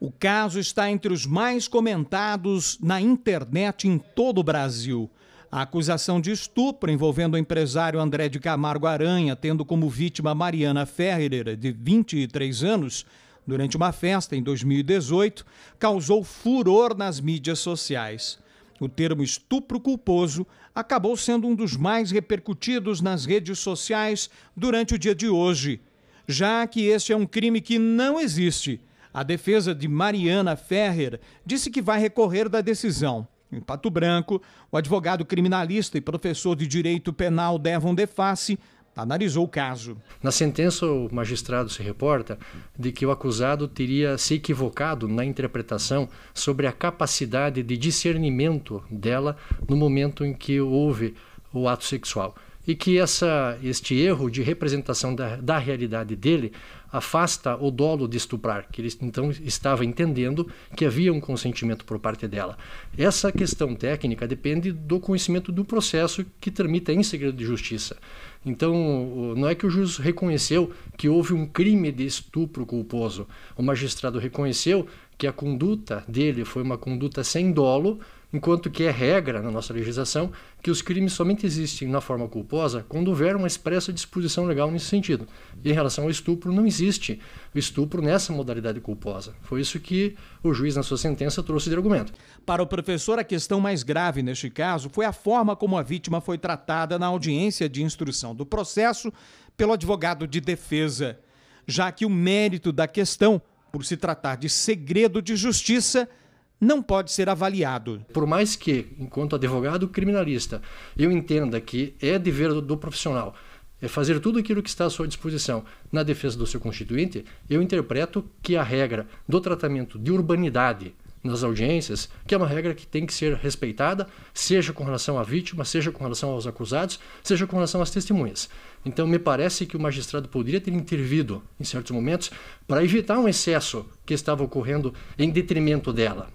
O caso está entre os mais comentados na internet em todo o Brasil. A acusação de estupro envolvendo o empresário André de Camargo Aranha, tendo como vítima Mariana Ferreira, de 23 anos, durante uma festa em 2018, causou furor nas mídias sociais. O termo estupro culposo acabou sendo um dos mais repercutidos nas redes sociais durante o dia de hoje, já que este é um crime que não existe a defesa de Mariana Ferrer disse que vai recorrer da decisão. Em Pato Branco, o advogado criminalista e professor de direito penal Devon Deface analisou o caso. Na sentença, o magistrado se reporta de que o acusado teria se equivocado na interpretação sobre a capacidade de discernimento dela no momento em que houve o ato sexual e que essa, este erro de representação da, da realidade dele afasta o dolo de estuprar, que ele então estava entendendo que havia um consentimento por parte dela. Essa questão técnica depende do conhecimento do processo que tramita em segredo de justiça. Então, não é que o juiz reconheceu que houve um crime de estupro culposo. O magistrado reconheceu que a conduta dele foi uma conduta sem dolo, enquanto que é regra na nossa legislação que os crimes somente existem na forma culposa quando houver uma expressa disposição legal nesse sentido. E em relação ao estupro, não existe estupro nessa modalidade culposa. Foi isso que o juiz, na sua sentença, trouxe de argumento. Para o professor, a questão mais grave neste caso foi a forma como a vítima foi tratada na audiência de instrução instauração do processo pelo advogado de defesa, já que o mérito da questão, por se tratar de segredo de justiça, não pode ser avaliado. Por mais que, enquanto advogado criminalista, eu entenda que é dever do, do profissional é fazer tudo aquilo que está à sua disposição na defesa do seu constituinte, eu interpreto que a regra do tratamento de urbanidade nas audiências, que é uma regra que tem que ser respeitada, seja com relação à vítima, seja com relação aos acusados, seja com relação às testemunhas. Então, me parece que o magistrado poderia ter intervido em certos momentos para evitar um excesso que estava ocorrendo em detrimento dela.